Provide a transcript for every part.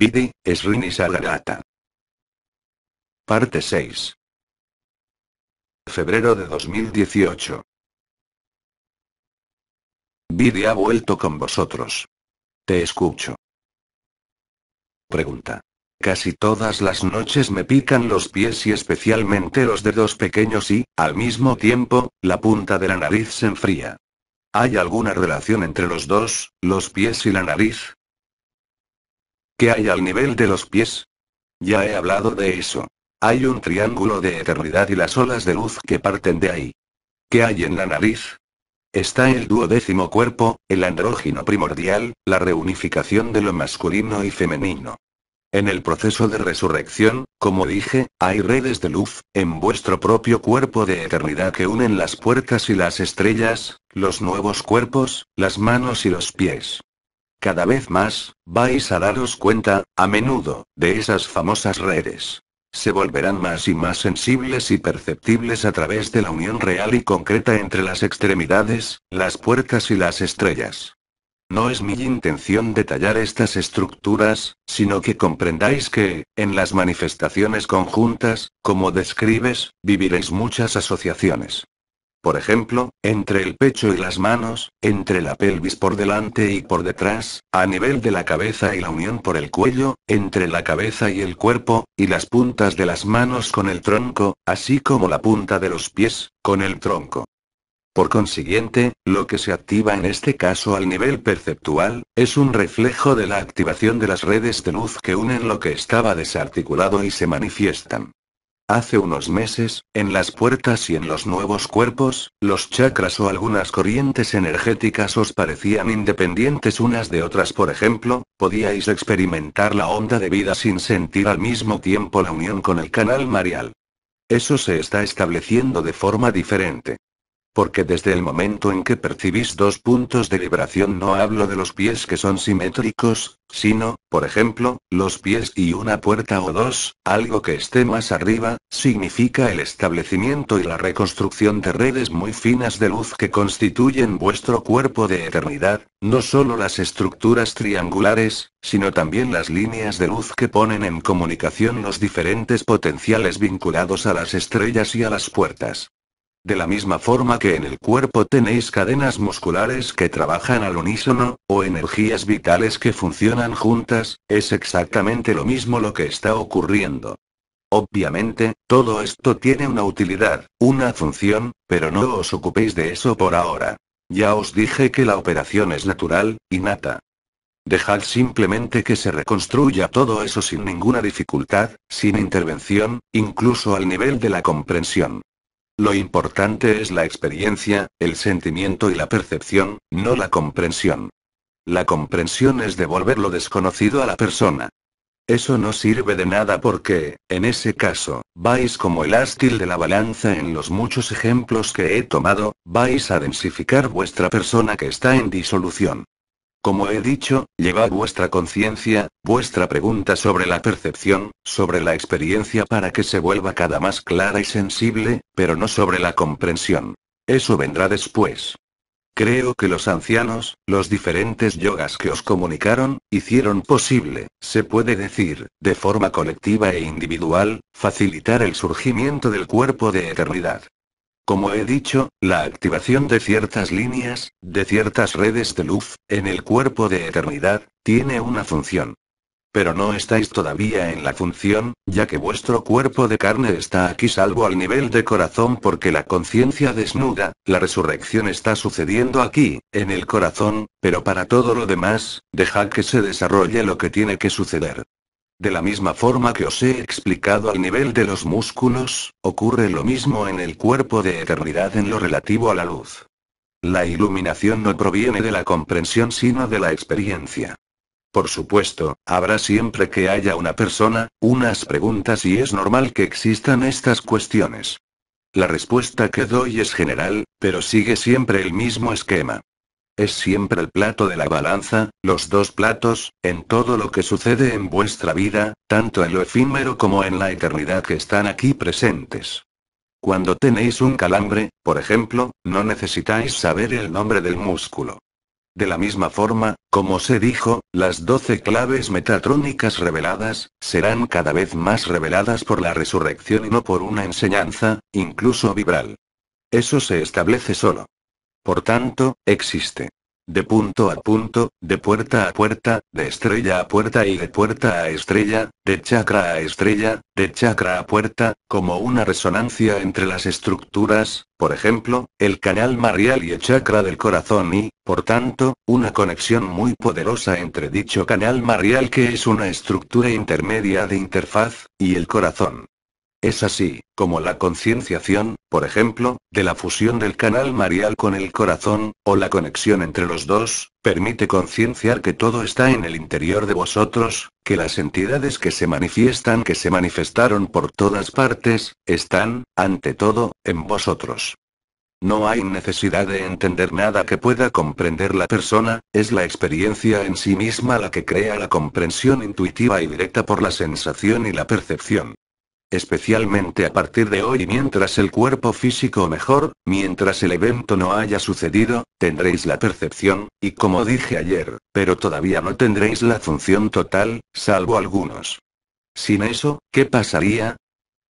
Vidi, Srini Parte 6. Febrero de 2018. Vidi ha vuelto con vosotros. Te escucho. Pregunta. Casi todas las noches me pican los pies y especialmente los dedos pequeños y, al mismo tiempo, la punta de la nariz se enfría. ¿Hay alguna relación entre los dos, los pies y la nariz? ¿Qué hay al nivel de los pies? Ya he hablado de eso. Hay un triángulo de eternidad y las olas de luz que parten de ahí. ¿Qué hay en la nariz? Está el duodécimo cuerpo, el andrógino primordial, la reunificación de lo masculino y femenino. En el proceso de resurrección, como dije, hay redes de luz, en vuestro propio cuerpo de eternidad que unen las puertas y las estrellas, los nuevos cuerpos, las manos y los pies. Cada vez más, vais a daros cuenta, a menudo, de esas famosas redes. Se volverán más y más sensibles y perceptibles a través de la unión real y concreta entre las extremidades, las puertas y las estrellas. No es mi intención detallar estas estructuras, sino que comprendáis que, en las manifestaciones conjuntas, como describes, viviréis muchas asociaciones. Por ejemplo, entre el pecho y las manos, entre la pelvis por delante y por detrás, a nivel de la cabeza y la unión por el cuello, entre la cabeza y el cuerpo, y las puntas de las manos con el tronco, así como la punta de los pies, con el tronco. Por consiguiente, lo que se activa en este caso al nivel perceptual, es un reflejo de la activación de las redes de luz que unen lo que estaba desarticulado y se manifiestan. Hace unos meses, en las puertas y en los nuevos cuerpos, los chakras o algunas corrientes energéticas os parecían independientes unas de otras. Por ejemplo, podíais experimentar la onda de vida sin sentir al mismo tiempo la unión con el canal marial. Eso se está estableciendo de forma diferente. Porque desde el momento en que percibís dos puntos de vibración no hablo de los pies que son simétricos, sino, por ejemplo, los pies y una puerta o dos, algo que esté más arriba, significa el establecimiento y la reconstrucción de redes muy finas de luz que constituyen vuestro cuerpo de eternidad, no solo las estructuras triangulares, sino también las líneas de luz que ponen en comunicación los diferentes potenciales vinculados a las estrellas y a las puertas. De la misma forma que en el cuerpo tenéis cadenas musculares que trabajan al unísono, o energías vitales que funcionan juntas, es exactamente lo mismo lo que está ocurriendo. Obviamente, todo esto tiene una utilidad, una función, pero no os ocupéis de eso por ahora. Ya os dije que la operación es natural, innata. Dejad simplemente que se reconstruya todo eso sin ninguna dificultad, sin intervención, incluso al nivel de la comprensión. Lo importante es la experiencia, el sentimiento y la percepción, no la comprensión. La comprensión es devolver lo desconocido a la persona. Eso no sirve de nada porque, en ese caso, vais como el ástil de la balanza en los muchos ejemplos que he tomado, vais a densificar vuestra persona que está en disolución. Como he dicho, llevad vuestra conciencia, vuestra pregunta sobre la percepción, sobre la experiencia para que se vuelva cada más clara y sensible, pero no sobre la comprensión. Eso vendrá después. Creo que los ancianos, los diferentes yogas que os comunicaron, hicieron posible, se puede decir, de forma colectiva e individual, facilitar el surgimiento del cuerpo de eternidad. Como he dicho, la activación de ciertas líneas, de ciertas redes de luz, en el cuerpo de eternidad, tiene una función. Pero no estáis todavía en la función, ya que vuestro cuerpo de carne está aquí salvo al nivel de corazón porque la conciencia desnuda, la resurrección está sucediendo aquí, en el corazón, pero para todo lo demás, deja que se desarrolle lo que tiene que suceder. De la misma forma que os he explicado al nivel de los músculos, ocurre lo mismo en el cuerpo de eternidad en lo relativo a la luz. La iluminación no proviene de la comprensión sino de la experiencia. Por supuesto, habrá siempre que haya una persona, unas preguntas y es normal que existan estas cuestiones. La respuesta que doy es general, pero sigue siempre el mismo esquema es siempre el plato de la balanza, los dos platos, en todo lo que sucede en vuestra vida, tanto en lo efímero como en la eternidad que están aquí presentes. Cuando tenéis un calambre, por ejemplo, no necesitáis saber el nombre del músculo. De la misma forma, como se dijo, las doce claves metatrónicas reveladas, serán cada vez más reveladas por la resurrección y no por una enseñanza, incluso vibral. Eso se establece solo. Por tanto, existe. De punto a punto, de puerta a puerta, de estrella a puerta y de puerta a estrella, de chakra a estrella, de chakra a puerta, como una resonancia entre las estructuras, por ejemplo, el canal marial y el chakra del corazón y, por tanto, una conexión muy poderosa entre dicho canal marial que es una estructura intermedia de interfaz, y el corazón. Es así, como la concienciación, por ejemplo, de la fusión del canal marial con el corazón, o la conexión entre los dos, permite concienciar que todo está en el interior de vosotros, que las entidades que se manifiestan, que se manifestaron por todas partes, están, ante todo, en vosotros. No hay necesidad de entender nada que pueda comprender la persona, es la experiencia en sí misma la que crea la comprensión intuitiva y directa por la sensación y la percepción. Especialmente a partir de hoy mientras el cuerpo físico mejor, mientras el evento no haya sucedido, tendréis la percepción, y como dije ayer, pero todavía no tendréis la función total, salvo algunos. Sin eso, ¿qué pasaría?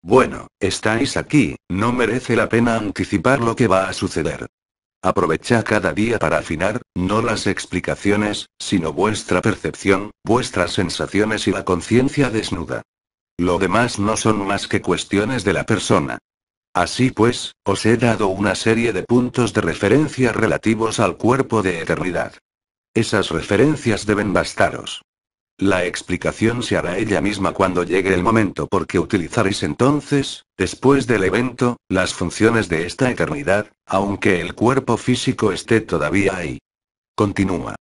Bueno, estáis aquí, no merece la pena anticipar lo que va a suceder. Aprovecha cada día para afinar, no las explicaciones, sino vuestra percepción, vuestras sensaciones y la conciencia desnuda. Lo demás no son más que cuestiones de la persona. Así pues, os he dado una serie de puntos de referencia relativos al cuerpo de eternidad. Esas referencias deben bastaros. La explicación se hará ella misma cuando llegue el momento porque utilizaréis entonces, después del evento, las funciones de esta eternidad, aunque el cuerpo físico esté todavía ahí. Continúa.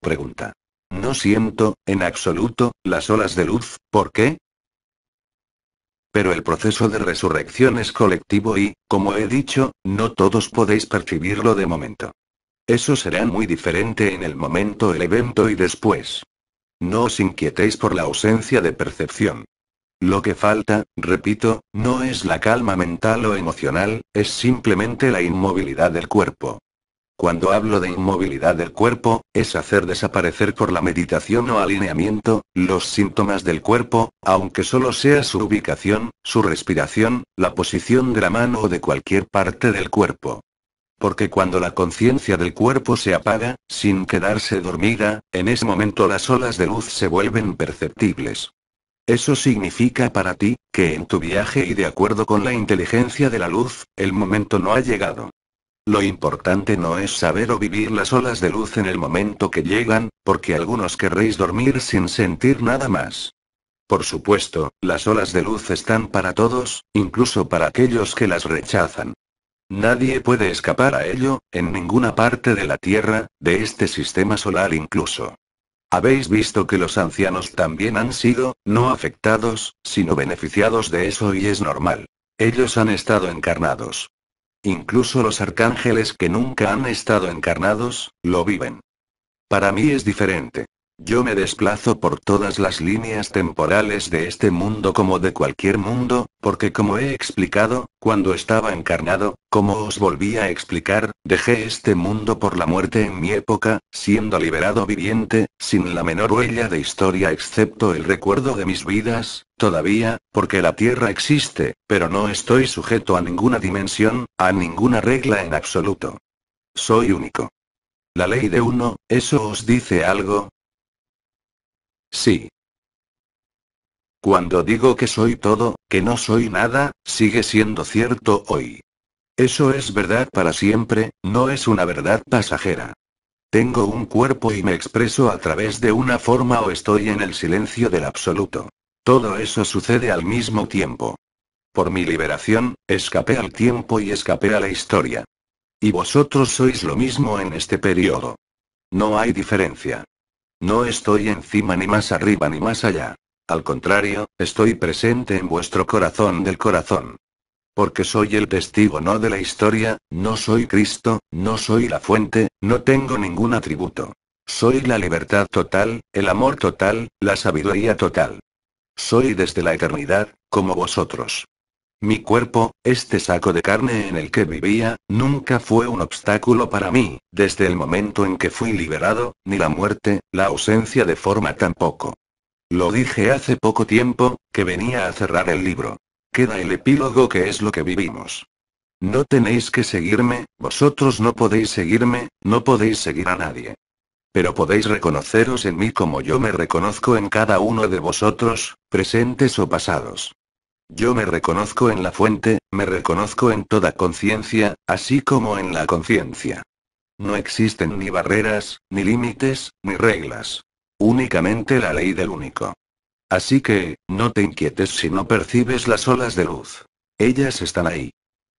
Pregunta. No siento, en absoluto, las olas de luz, ¿por qué? Pero el proceso de resurrección es colectivo y, como he dicho, no todos podéis percibirlo de momento. Eso será muy diferente en el momento, el evento y después. No os inquietéis por la ausencia de percepción. Lo que falta, repito, no es la calma mental o emocional, es simplemente la inmovilidad del cuerpo. Cuando hablo de inmovilidad del cuerpo, es hacer desaparecer por la meditación o alineamiento, los síntomas del cuerpo, aunque solo sea su ubicación, su respiración, la posición de la mano o de cualquier parte del cuerpo. Porque cuando la conciencia del cuerpo se apaga, sin quedarse dormida, en ese momento las olas de luz se vuelven perceptibles. Eso significa para ti, que en tu viaje y de acuerdo con la inteligencia de la luz, el momento no ha llegado. Lo importante no es saber o vivir las olas de luz en el momento que llegan, porque algunos querréis dormir sin sentir nada más. Por supuesto, las olas de luz están para todos, incluso para aquellos que las rechazan. Nadie puede escapar a ello, en ninguna parte de la Tierra, de este sistema solar incluso. Habéis visto que los ancianos también han sido, no afectados, sino beneficiados de eso y es normal. Ellos han estado encarnados. Incluso los arcángeles que nunca han estado encarnados, lo viven. Para mí es diferente. Yo me desplazo por todas las líneas temporales de este mundo como de cualquier mundo, porque como he explicado, cuando estaba encarnado, como os volví a explicar, dejé este mundo por la muerte en mi época, siendo liberado viviente, sin la menor huella de historia excepto el recuerdo de mis vidas, todavía, porque la Tierra existe, pero no estoy sujeto a ninguna dimensión, a ninguna regla en absoluto. Soy único. La ley de uno, ¿eso os dice algo? Sí. Cuando digo que soy todo, que no soy nada, sigue siendo cierto hoy. Eso es verdad para siempre, no es una verdad pasajera. Tengo un cuerpo y me expreso a través de una forma o estoy en el silencio del absoluto. Todo eso sucede al mismo tiempo. Por mi liberación, escapé al tiempo y escapé a la historia. Y vosotros sois lo mismo en este periodo. No hay diferencia. No estoy encima ni más arriba ni más allá. Al contrario, estoy presente en vuestro corazón del corazón. Porque soy el testigo no de la historia, no soy Cristo, no soy la fuente, no tengo ningún atributo. Soy la libertad total, el amor total, la sabiduría total. Soy desde la eternidad, como vosotros. Mi cuerpo, este saco de carne en el que vivía, nunca fue un obstáculo para mí, desde el momento en que fui liberado, ni la muerte, la ausencia de forma tampoco. Lo dije hace poco tiempo, que venía a cerrar el libro. Queda el epílogo que es lo que vivimos. No tenéis que seguirme, vosotros no podéis seguirme, no podéis seguir a nadie. Pero podéis reconoceros en mí como yo me reconozco en cada uno de vosotros, presentes o pasados. Yo me reconozco en la fuente, me reconozco en toda conciencia, así como en la conciencia. No existen ni barreras, ni límites, ni reglas. Únicamente la ley del único. Así que, no te inquietes si no percibes las olas de luz. Ellas están ahí.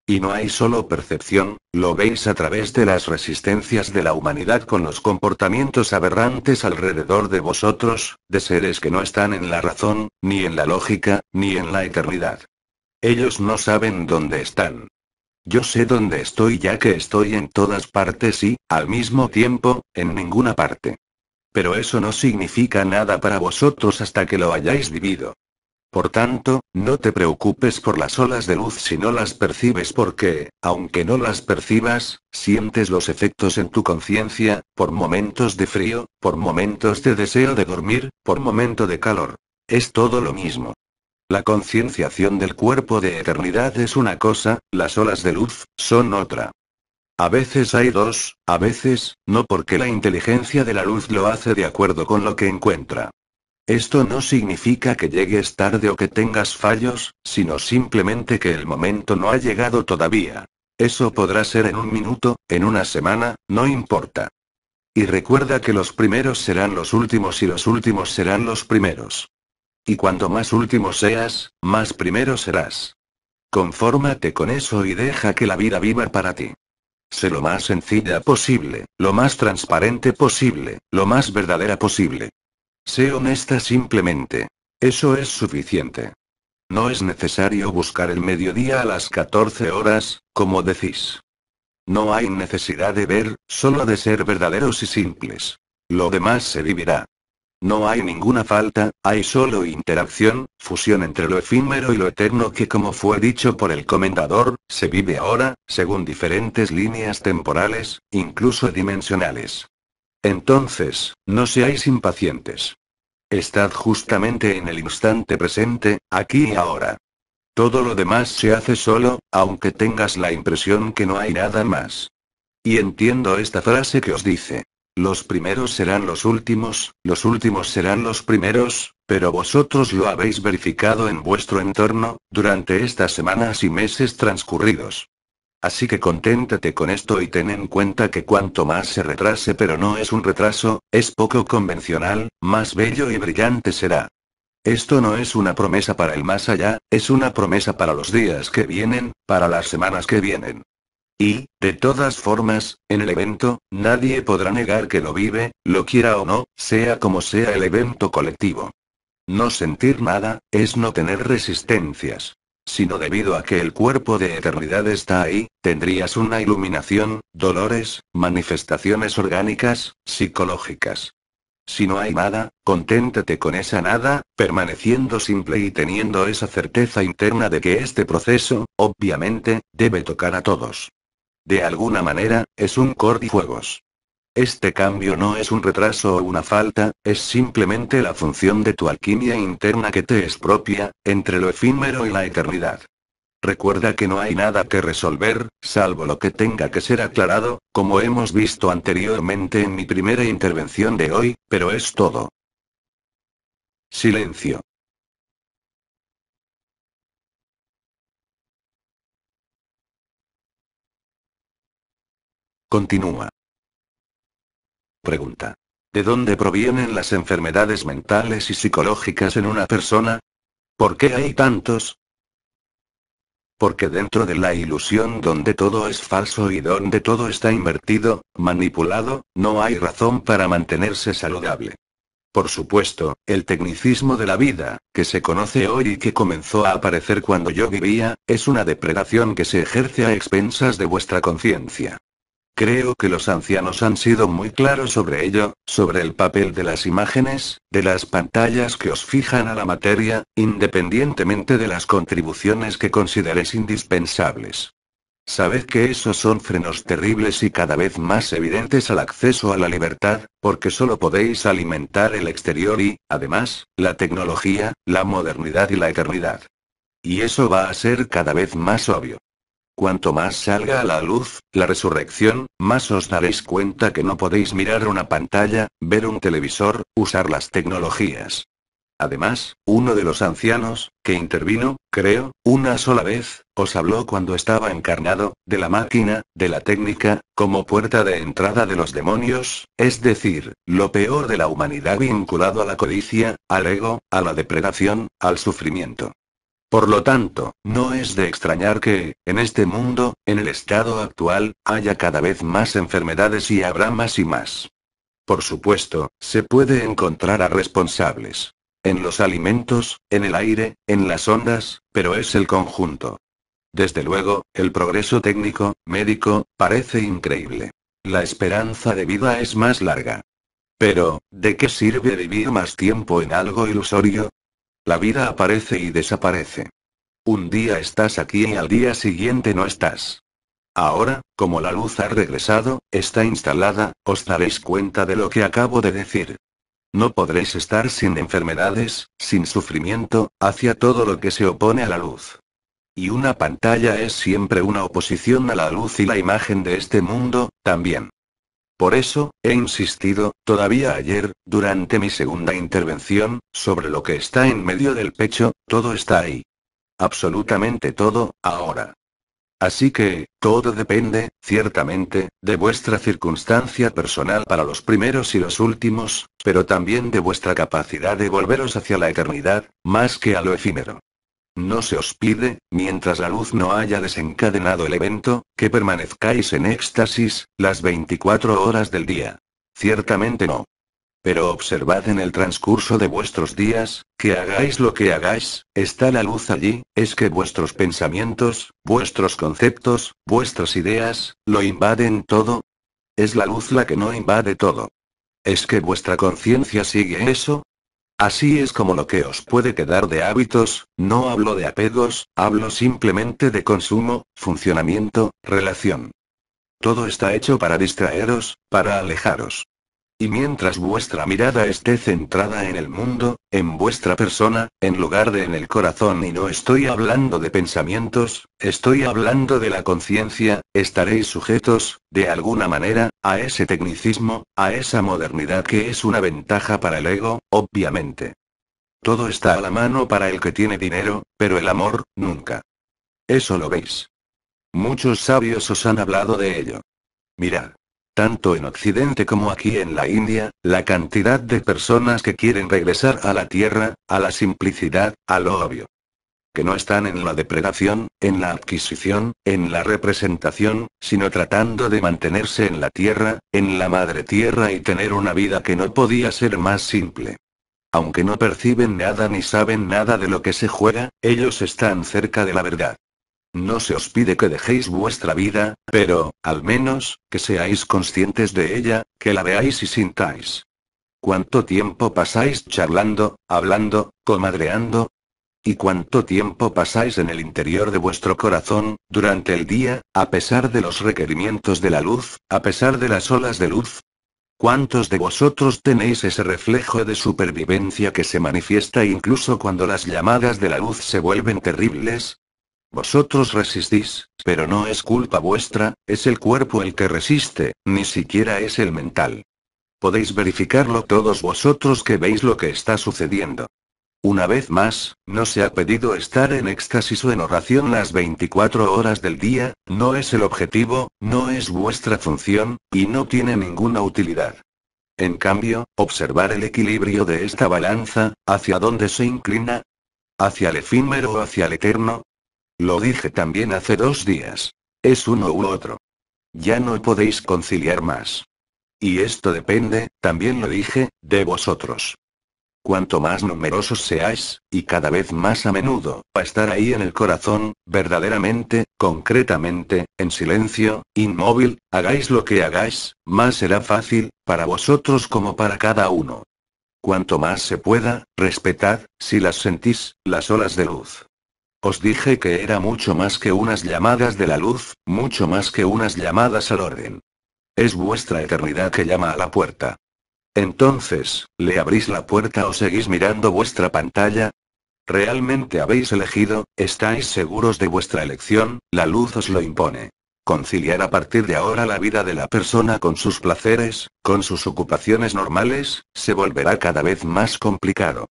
Y no hay solo percepción, lo veis a través de las resistencias de la humanidad con los comportamientos aberrantes alrededor de vosotros, de seres que no están en la razón, ni en la lógica, ni en la eternidad. Ellos no saben dónde están. Yo sé dónde estoy ya que estoy en todas partes y, al mismo tiempo, en ninguna parte. Pero eso no significa nada para vosotros hasta que lo hayáis vivido. Por tanto, no te preocupes por las olas de luz si no las percibes porque, aunque no las percibas, sientes los efectos en tu conciencia, por momentos de frío, por momentos de deseo de dormir, por momento de calor. Es todo lo mismo. La concienciación del cuerpo de eternidad es una cosa, las olas de luz, son otra. A veces hay dos, a veces, no porque la inteligencia de la luz lo hace de acuerdo con lo que encuentra. Esto no significa que llegues tarde o que tengas fallos, sino simplemente que el momento no ha llegado todavía. Eso podrá ser en un minuto, en una semana, no importa. Y recuerda que los primeros serán los últimos y los últimos serán los primeros. Y cuanto más último seas, más primero serás. Confórmate con eso y deja que la vida viva para ti. Sé lo más sencilla posible, lo más transparente posible, lo más verdadera posible. Sé honesta simplemente. Eso es suficiente. No es necesario buscar el mediodía a las 14 horas, como decís. No hay necesidad de ver, solo de ser verdaderos y simples. Lo demás se vivirá. No hay ninguna falta, hay solo interacción, fusión entre lo efímero y lo eterno que como fue dicho por el comendador, se vive ahora, según diferentes líneas temporales, incluso dimensionales. Entonces, no seáis impacientes. Estad justamente en el instante presente, aquí y ahora. Todo lo demás se hace solo, aunque tengas la impresión que no hay nada más. Y entiendo esta frase que os dice. Los primeros serán los últimos, los últimos serán los primeros, pero vosotros lo habéis verificado en vuestro entorno, durante estas semanas y meses transcurridos. Así que conténtate con esto y ten en cuenta que cuanto más se retrase pero no es un retraso, es poco convencional, más bello y brillante será. Esto no es una promesa para el más allá, es una promesa para los días que vienen, para las semanas que vienen. Y, de todas formas, en el evento, nadie podrá negar que lo vive, lo quiera o no, sea como sea el evento colectivo. No sentir nada, es no tener resistencias sino debido a que el cuerpo de eternidad está ahí, tendrías una iluminación, dolores, manifestaciones orgánicas, psicológicas. Si no hay nada, conténtate con esa nada, permaneciendo simple y teniendo esa certeza interna de que este proceso, obviamente, debe tocar a todos. De alguna manera, es un cordifuegos. Este cambio no es un retraso o una falta, es simplemente la función de tu alquimia interna que te es propia, entre lo efímero y la eternidad. Recuerda que no hay nada que resolver, salvo lo que tenga que ser aclarado, como hemos visto anteriormente en mi primera intervención de hoy, pero es todo. Silencio. Continúa. Pregunta. ¿De dónde provienen las enfermedades mentales y psicológicas en una persona? ¿Por qué hay tantos? Porque dentro de la ilusión donde todo es falso y donde todo está invertido, manipulado, no hay razón para mantenerse saludable. Por supuesto, el tecnicismo de la vida, que se conoce hoy y que comenzó a aparecer cuando yo vivía, es una depredación que se ejerce a expensas de vuestra conciencia. Creo que los ancianos han sido muy claros sobre ello, sobre el papel de las imágenes, de las pantallas que os fijan a la materia, independientemente de las contribuciones que consideréis indispensables. Sabed que esos son frenos terribles y cada vez más evidentes al acceso a la libertad, porque solo podéis alimentar el exterior y, además, la tecnología, la modernidad y la eternidad. Y eso va a ser cada vez más obvio. Cuanto más salga a la luz, la resurrección, más os daréis cuenta que no podéis mirar una pantalla, ver un televisor, usar las tecnologías. Además, uno de los ancianos, que intervino, creo, una sola vez, os habló cuando estaba encarnado, de la máquina, de la técnica, como puerta de entrada de los demonios, es decir, lo peor de la humanidad vinculado a la codicia, al ego, a la depredación, al sufrimiento. Por lo tanto, no es de extrañar que, en este mundo, en el estado actual, haya cada vez más enfermedades y habrá más y más. Por supuesto, se puede encontrar a responsables. En los alimentos, en el aire, en las ondas, pero es el conjunto. Desde luego, el progreso técnico, médico, parece increíble. La esperanza de vida es más larga. Pero, ¿de qué sirve vivir más tiempo en algo ilusorio? La vida aparece y desaparece. Un día estás aquí y al día siguiente no estás. Ahora, como la luz ha regresado, está instalada, os daréis cuenta de lo que acabo de decir. No podréis estar sin enfermedades, sin sufrimiento, hacia todo lo que se opone a la luz. Y una pantalla es siempre una oposición a la luz y la imagen de este mundo, también. Por eso, he insistido, todavía ayer, durante mi segunda intervención, sobre lo que está en medio del pecho, todo está ahí. Absolutamente todo, ahora. Así que, todo depende, ciertamente, de vuestra circunstancia personal para los primeros y los últimos, pero también de vuestra capacidad de volveros hacia la eternidad, más que a lo efímero. No se os pide, mientras la luz no haya desencadenado el evento, que permanezcáis en éxtasis, las 24 horas del día. Ciertamente no. Pero observad en el transcurso de vuestros días, que hagáis lo que hagáis, está la luz allí, es que vuestros pensamientos, vuestros conceptos, vuestras ideas, lo invaden todo. Es la luz la que no invade todo. ¿Es que vuestra conciencia sigue eso? Así es como lo que os puede quedar de hábitos, no hablo de apegos, hablo simplemente de consumo, funcionamiento, relación. Todo está hecho para distraeros, para alejaros. Y mientras vuestra mirada esté centrada en el mundo, en vuestra persona, en lugar de en el corazón y no estoy hablando de pensamientos, estoy hablando de la conciencia, estaréis sujetos, de alguna manera, a ese tecnicismo, a esa modernidad que es una ventaja para el ego, obviamente. Todo está a la mano para el que tiene dinero, pero el amor, nunca. Eso lo veis. Muchos sabios os han hablado de ello. Mirad. Tanto en Occidente como aquí en la India, la cantidad de personas que quieren regresar a la tierra, a la simplicidad, a lo obvio. Que no están en la depredación, en la adquisición, en la representación, sino tratando de mantenerse en la tierra, en la madre tierra y tener una vida que no podía ser más simple. Aunque no perciben nada ni saben nada de lo que se juega, ellos están cerca de la verdad. No se os pide que dejéis vuestra vida, pero, al menos, que seáis conscientes de ella, que la veáis y sintáis. ¿Cuánto tiempo pasáis charlando, hablando, comadreando? ¿Y cuánto tiempo pasáis en el interior de vuestro corazón, durante el día, a pesar de los requerimientos de la luz, a pesar de las olas de luz? ¿Cuántos de vosotros tenéis ese reflejo de supervivencia que se manifiesta incluso cuando las llamadas de la luz se vuelven terribles? Vosotros resistís, pero no es culpa vuestra, es el cuerpo el que resiste, ni siquiera es el mental. Podéis verificarlo todos vosotros que veis lo que está sucediendo. Una vez más, no se ha pedido estar en éxtasis o en oración las 24 horas del día, no es el objetivo, no es vuestra función, y no tiene ninguna utilidad. En cambio, observar el equilibrio de esta balanza, hacia dónde se inclina, hacia el efímero o hacia el eterno, lo dije también hace dos días. Es uno u otro. Ya no podéis conciliar más. Y esto depende, también lo dije, de vosotros. Cuanto más numerosos seáis, y cada vez más a menudo, a estar ahí en el corazón, verdaderamente, concretamente, en silencio, inmóvil, hagáis lo que hagáis, más será fácil, para vosotros como para cada uno. Cuanto más se pueda, respetad, si las sentís, las olas de luz. Os dije que era mucho más que unas llamadas de la luz, mucho más que unas llamadas al orden. Es vuestra eternidad que llama a la puerta. Entonces, ¿le abrís la puerta o seguís mirando vuestra pantalla? ¿Realmente habéis elegido? ¿Estáis seguros de vuestra elección? La luz os lo impone. Conciliar a partir de ahora la vida de la persona con sus placeres, con sus ocupaciones normales, se volverá cada vez más complicado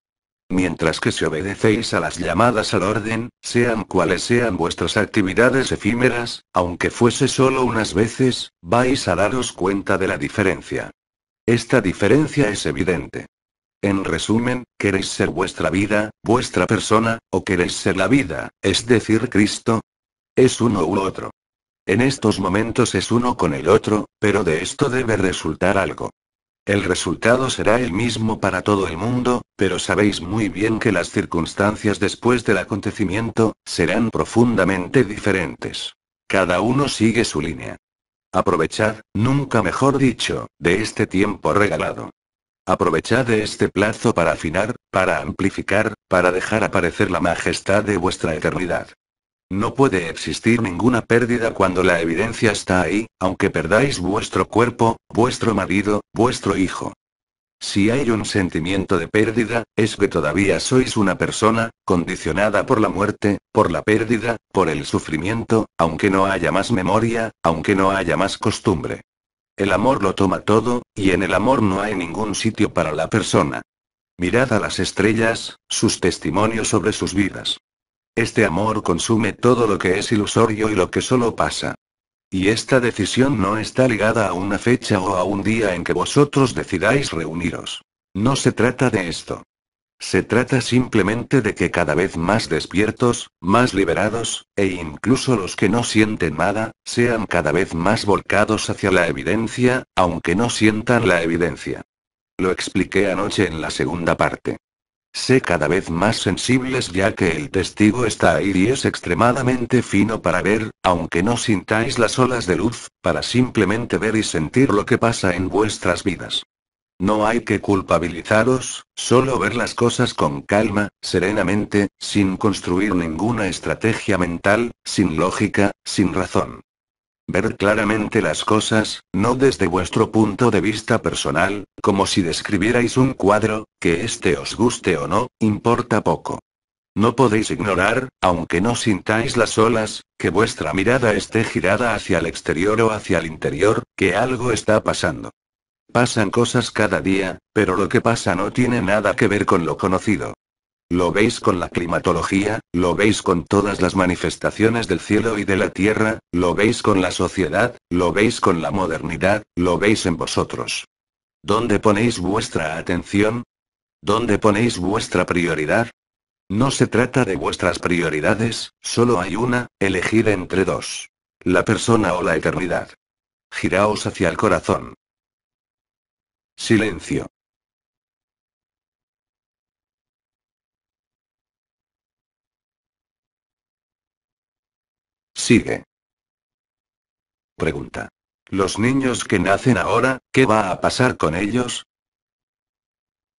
mientras que si obedecéis a las llamadas al orden, sean cuales sean vuestras actividades efímeras, aunque fuese solo unas veces, vais a daros cuenta de la diferencia. Esta diferencia es evidente. En resumen, ¿queréis ser vuestra vida, vuestra persona, o queréis ser la vida, es decir, Cristo? Es uno u otro. En estos momentos es uno con el otro, pero de esto debe resultar algo. El resultado será el mismo para todo el mundo, pero sabéis muy bien que las circunstancias después del acontecimiento, serán profundamente diferentes. Cada uno sigue su línea. Aprovechad, nunca mejor dicho, de este tiempo regalado. Aprovechad este plazo para afinar, para amplificar, para dejar aparecer la majestad de vuestra eternidad. No puede existir ninguna pérdida cuando la evidencia está ahí, aunque perdáis vuestro cuerpo, vuestro marido, vuestro hijo. Si hay un sentimiento de pérdida, es que todavía sois una persona, condicionada por la muerte, por la pérdida, por el sufrimiento, aunque no haya más memoria, aunque no haya más costumbre. El amor lo toma todo, y en el amor no hay ningún sitio para la persona. Mirad a las estrellas, sus testimonios sobre sus vidas. Este amor consume todo lo que es ilusorio y lo que solo pasa. Y esta decisión no está ligada a una fecha o a un día en que vosotros decidáis reuniros. No se trata de esto. Se trata simplemente de que cada vez más despiertos, más liberados, e incluso los que no sienten nada, sean cada vez más volcados hacia la evidencia, aunque no sientan la evidencia. Lo expliqué anoche en la segunda parte. Sé cada vez más sensibles ya que el testigo está ahí y es extremadamente fino para ver, aunque no sintáis las olas de luz, para simplemente ver y sentir lo que pasa en vuestras vidas. No hay que culpabilizaros, solo ver las cosas con calma, serenamente, sin construir ninguna estrategia mental, sin lógica, sin razón. Ver claramente las cosas, no desde vuestro punto de vista personal, como si describierais un cuadro, que éste os guste o no, importa poco. No podéis ignorar, aunque no sintáis las olas, que vuestra mirada esté girada hacia el exterior o hacia el interior, que algo está pasando. Pasan cosas cada día, pero lo que pasa no tiene nada que ver con lo conocido. Lo veis con la climatología, lo veis con todas las manifestaciones del cielo y de la tierra, lo veis con la sociedad, lo veis con la modernidad, lo veis en vosotros. ¿Dónde ponéis vuestra atención? ¿Dónde ponéis vuestra prioridad? No se trata de vuestras prioridades, solo hay una, elegir entre dos. La persona o la eternidad. Giraos hacia el corazón. Silencio. sigue? Pregunta. Los niños que nacen ahora, ¿qué va a pasar con ellos?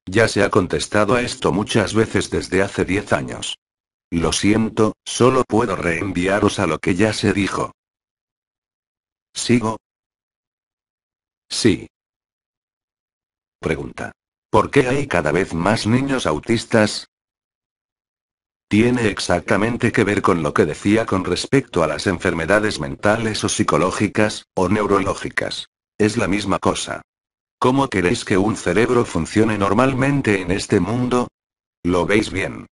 Ya se ha contestado a esto muchas veces desde hace 10 años. Lo siento, solo puedo reenviaros a lo que ya se dijo. ¿Sigo? Sí. Pregunta. ¿Por qué hay cada vez más niños autistas? tiene exactamente que ver con lo que decía con respecto a las enfermedades mentales o psicológicas, o neurológicas. Es la misma cosa. ¿Cómo queréis que un cerebro funcione normalmente en este mundo? Lo veis bien.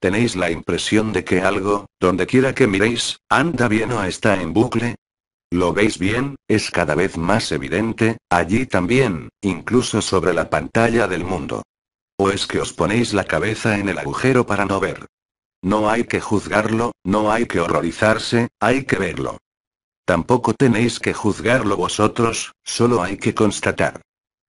¿Tenéis la impresión de que algo, donde quiera que miréis, anda bien o está en bucle? Lo veis bien, es cada vez más evidente, allí también, incluso sobre la pantalla del mundo. ¿O es que os ponéis la cabeza en el agujero para no ver? No hay que juzgarlo, no hay que horrorizarse, hay que verlo. Tampoco tenéis que juzgarlo vosotros, solo hay que constatar.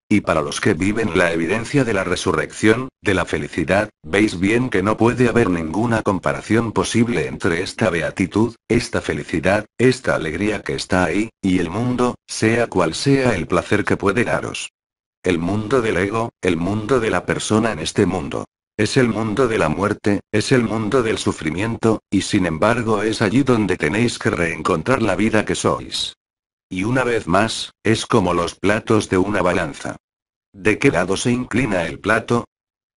Y para los que viven la evidencia de la resurrección, de la felicidad, veis bien que no puede haber ninguna comparación posible entre esta beatitud, esta felicidad, esta alegría que está ahí, y el mundo, sea cual sea el placer que puede daros. El mundo del ego, el mundo de la persona en este mundo. Es el mundo de la muerte, es el mundo del sufrimiento, y sin embargo es allí donde tenéis que reencontrar la vida que sois. Y una vez más, es como los platos de una balanza. ¿De qué lado se inclina el plato?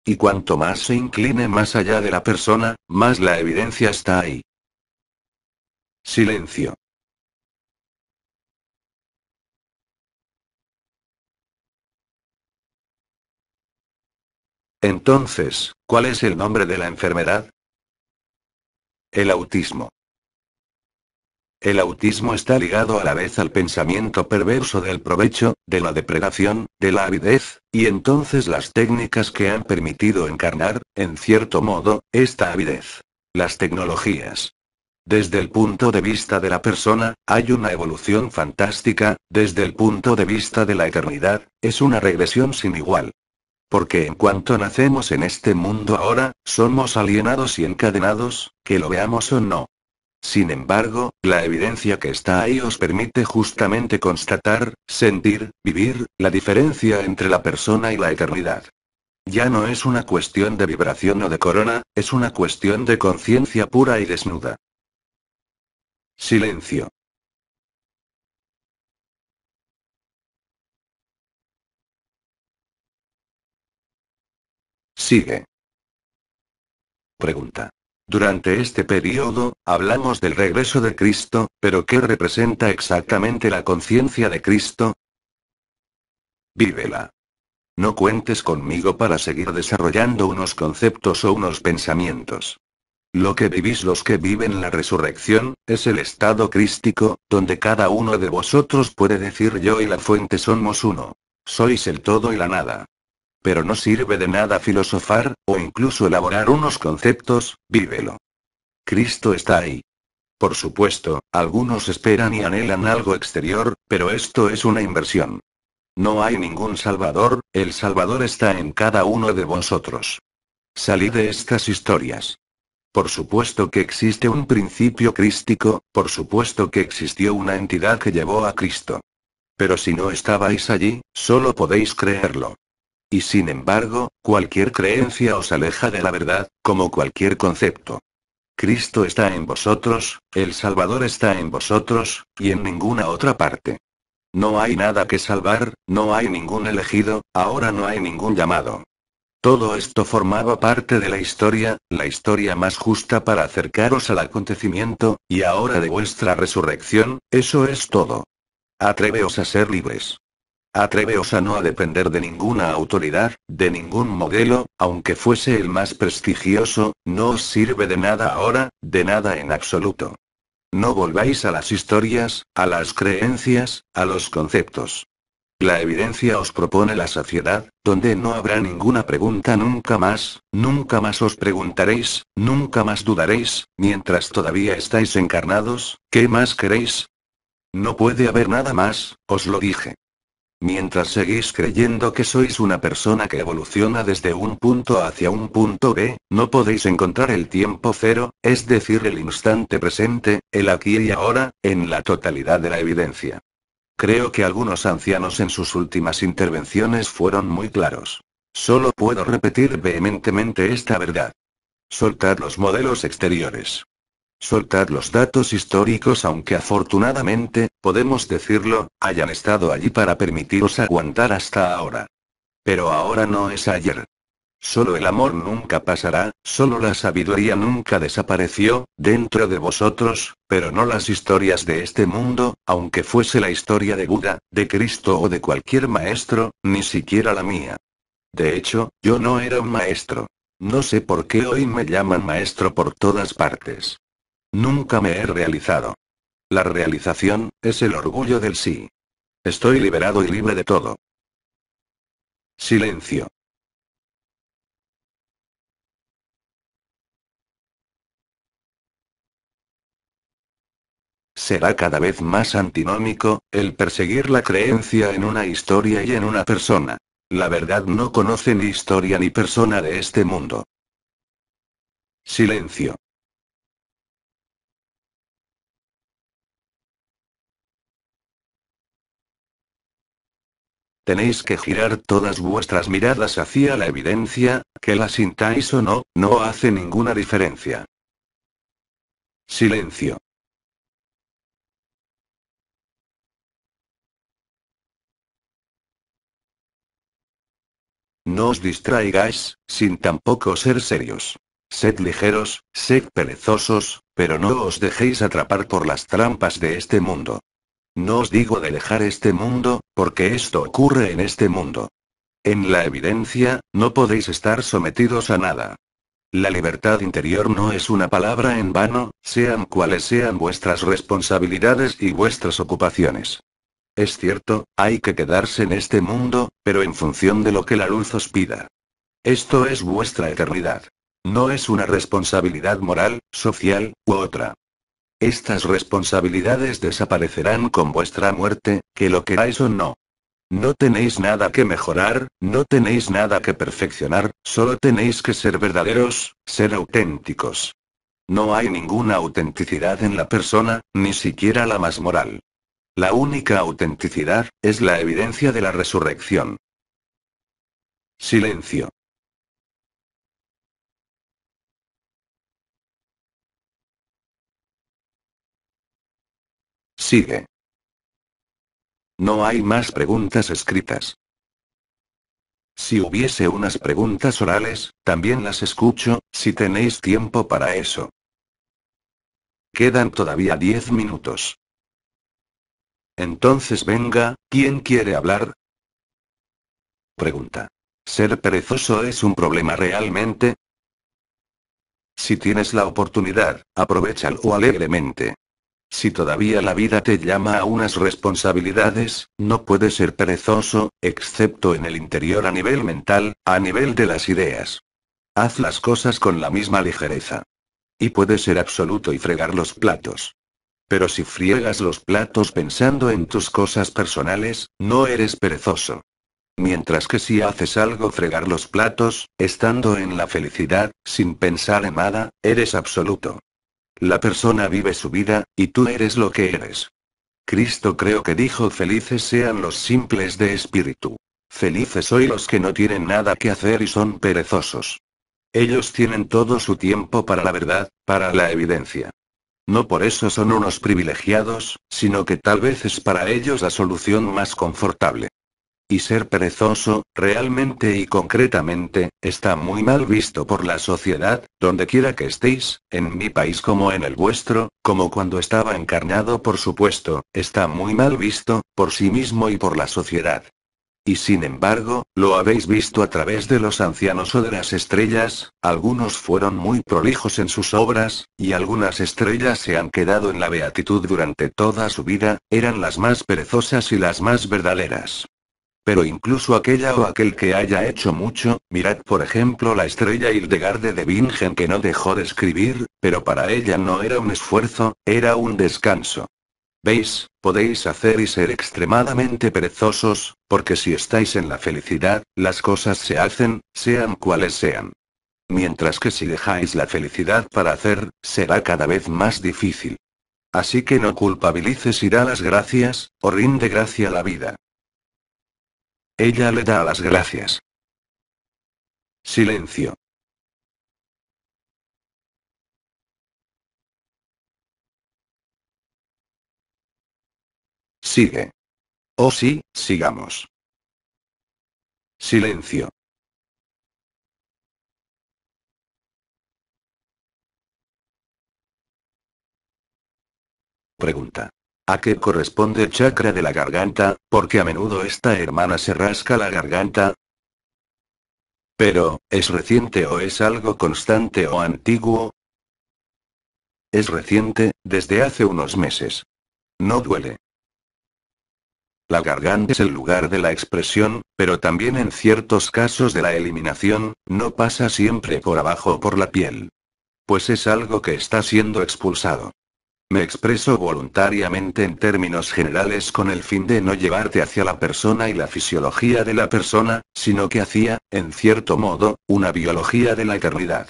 Y cuanto más se incline más allá de la persona, más la evidencia está ahí. Silencio. Entonces, ¿Cuál es el nombre de la enfermedad? El autismo. El autismo está ligado a la vez al pensamiento perverso del provecho, de la depredación, de la avidez, y entonces las técnicas que han permitido encarnar, en cierto modo, esta avidez. Las tecnologías. Desde el punto de vista de la persona, hay una evolución fantástica, desde el punto de vista de la eternidad, es una regresión sin igual. Porque en cuanto nacemos en este mundo ahora, somos alienados y encadenados, que lo veamos o no. Sin embargo, la evidencia que está ahí os permite justamente constatar, sentir, vivir, la diferencia entre la persona y la eternidad. Ya no es una cuestión de vibración o de corona, es una cuestión de conciencia pura y desnuda. Silencio. Sigue. Pregunta. Durante este periodo, hablamos del regreso de Cristo, pero ¿qué representa exactamente la conciencia de Cristo? Vívela. No cuentes conmigo para seguir desarrollando unos conceptos o unos pensamientos. Lo que vivís los que viven la resurrección, es el estado crístico, donde cada uno de vosotros puede decir yo y la fuente somos uno. Sois el todo y la nada. Pero no sirve de nada filosofar, o incluso elaborar unos conceptos, vívelo. Cristo está ahí. Por supuesto, algunos esperan y anhelan algo exterior, pero esto es una inversión. No hay ningún Salvador, el Salvador está en cada uno de vosotros. Salid de estas historias. Por supuesto que existe un principio crístico, por supuesto que existió una entidad que llevó a Cristo. Pero si no estabais allí, solo podéis creerlo. Y sin embargo, cualquier creencia os aleja de la verdad, como cualquier concepto. Cristo está en vosotros, el Salvador está en vosotros, y en ninguna otra parte. No hay nada que salvar, no hay ningún elegido, ahora no hay ningún llamado. Todo esto formaba parte de la historia, la historia más justa para acercaros al acontecimiento, y ahora de vuestra resurrección, eso es todo. Atreveos a ser libres. Atreveos a no a depender de ninguna autoridad, de ningún modelo, aunque fuese el más prestigioso, no os sirve de nada ahora, de nada en absoluto. No volváis a las historias, a las creencias, a los conceptos. La evidencia os propone la saciedad, donde no habrá ninguna pregunta nunca más, nunca más os preguntaréis, nunca más dudaréis, mientras todavía estáis encarnados, ¿qué más queréis? No puede haber nada más, os lo dije. Mientras seguís creyendo que sois una persona que evoluciona desde un punto A hacia un punto B, no podéis encontrar el tiempo cero, es decir, el instante presente, el aquí y ahora, en la totalidad de la evidencia. Creo que algunos ancianos en sus últimas intervenciones fueron muy claros. Solo puedo repetir vehementemente esta verdad. Soltar los modelos exteriores. Soltad los datos históricos aunque afortunadamente, podemos decirlo, hayan estado allí para permitiros aguantar hasta ahora. Pero ahora no es ayer. Solo el amor nunca pasará, solo la sabiduría nunca desapareció, dentro de vosotros, pero no las historias de este mundo, aunque fuese la historia de Buda, de Cristo o de cualquier maestro, ni siquiera la mía. De hecho, yo no era un maestro. No sé por qué hoy me llaman maestro por todas partes. Nunca me he realizado. La realización, es el orgullo del sí. Estoy liberado y libre de todo. Silencio. Será cada vez más antinómico, el perseguir la creencia en una historia y en una persona. La verdad no conoce ni historia ni persona de este mundo. Silencio. Tenéis que girar todas vuestras miradas hacia la evidencia, que la sintáis o no, no hace ninguna diferencia. Silencio. No os distraigáis, sin tampoco ser serios. Sed ligeros, sed perezosos, pero no os dejéis atrapar por las trampas de este mundo. No os digo de dejar este mundo, porque esto ocurre en este mundo. En la evidencia, no podéis estar sometidos a nada. La libertad interior no es una palabra en vano, sean cuales sean vuestras responsabilidades y vuestras ocupaciones. Es cierto, hay que quedarse en este mundo, pero en función de lo que la luz os pida. Esto es vuestra eternidad. No es una responsabilidad moral, social, u otra. Estas responsabilidades desaparecerán con vuestra muerte, que lo queráis o no. No tenéis nada que mejorar, no tenéis nada que perfeccionar, solo tenéis que ser verdaderos, ser auténticos. No hay ninguna autenticidad en la persona, ni siquiera la más moral. La única autenticidad es la evidencia de la resurrección. Silencio. Sigue. No hay más preguntas escritas. Si hubiese unas preguntas orales, también las escucho, si tenéis tiempo para eso. Quedan todavía diez minutos. Entonces venga, ¿quién quiere hablar? Pregunta. ¿Ser perezoso es un problema realmente? Si tienes la oportunidad, aprovechalo alegremente. Si todavía la vida te llama a unas responsabilidades, no puedes ser perezoso, excepto en el interior a nivel mental, a nivel de las ideas. Haz las cosas con la misma ligereza. Y puedes ser absoluto y fregar los platos. Pero si friegas los platos pensando en tus cosas personales, no eres perezoso. Mientras que si haces algo fregar los platos, estando en la felicidad, sin pensar en nada, eres absoluto. La persona vive su vida, y tú eres lo que eres. Cristo creo que dijo felices sean los simples de espíritu. Felices hoy los que no tienen nada que hacer y son perezosos. Ellos tienen todo su tiempo para la verdad, para la evidencia. No por eso son unos privilegiados, sino que tal vez es para ellos la solución más confortable. Y ser perezoso, realmente y concretamente, está muy mal visto por la sociedad, donde quiera que estéis, en mi país como en el vuestro, como cuando estaba encarnado por supuesto, está muy mal visto, por sí mismo y por la sociedad. Y sin embargo, lo habéis visto a través de los ancianos o de las estrellas, algunos fueron muy prolijos en sus obras, y algunas estrellas se han quedado en la beatitud durante toda su vida, eran las más perezosas y las más verdaderas. Pero incluso aquella o aquel que haya hecho mucho, mirad por ejemplo la estrella Hildegarde de Bingen que no dejó de escribir, pero para ella no era un esfuerzo, era un descanso. ¿Veis? Podéis hacer y ser extremadamente perezosos, porque si estáis en la felicidad, las cosas se hacen, sean cuales sean. Mientras que si dejáis la felicidad para hacer, será cada vez más difícil. Así que no culpabilices y da las gracias, o rinde gracia a la vida. Ella le da las gracias. Silencio. Sigue. Oh sí, sigamos. Silencio. Pregunta. ¿A qué corresponde el chakra de la garganta? Porque a menudo esta hermana se rasca la garganta. Pero, ¿es reciente o es algo constante o antiguo? Es reciente, desde hace unos meses. No duele. La garganta es el lugar de la expresión, pero también en ciertos casos de la eliminación, no pasa siempre por abajo o por la piel. Pues es algo que está siendo expulsado. Me expreso voluntariamente en términos generales con el fin de no llevarte hacia la persona y la fisiología de la persona, sino que hacía, en cierto modo, una biología de la eternidad.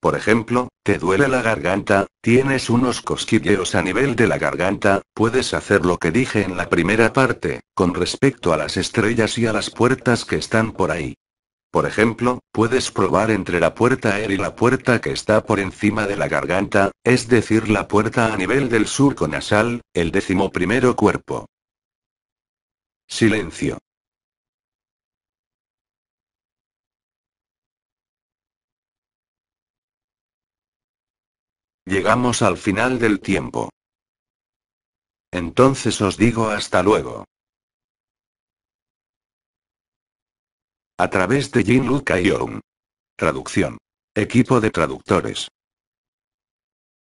Por ejemplo, te duele la garganta, tienes unos cosquilleos a nivel de la garganta, puedes hacer lo que dije en la primera parte, con respecto a las estrellas y a las puertas que están por ahí. Por ejemplo, puedes probar entre la puerta aérea y la puerta que está por encima de la garganta, es decir, la puerta a nivel del surco nasal, el décimo primero cuerpo. Silencio. Llegamos al final del tiempo. Entonces os digo hasta luego. A través de jean y Yoon. Traducción. Equipo de traductores.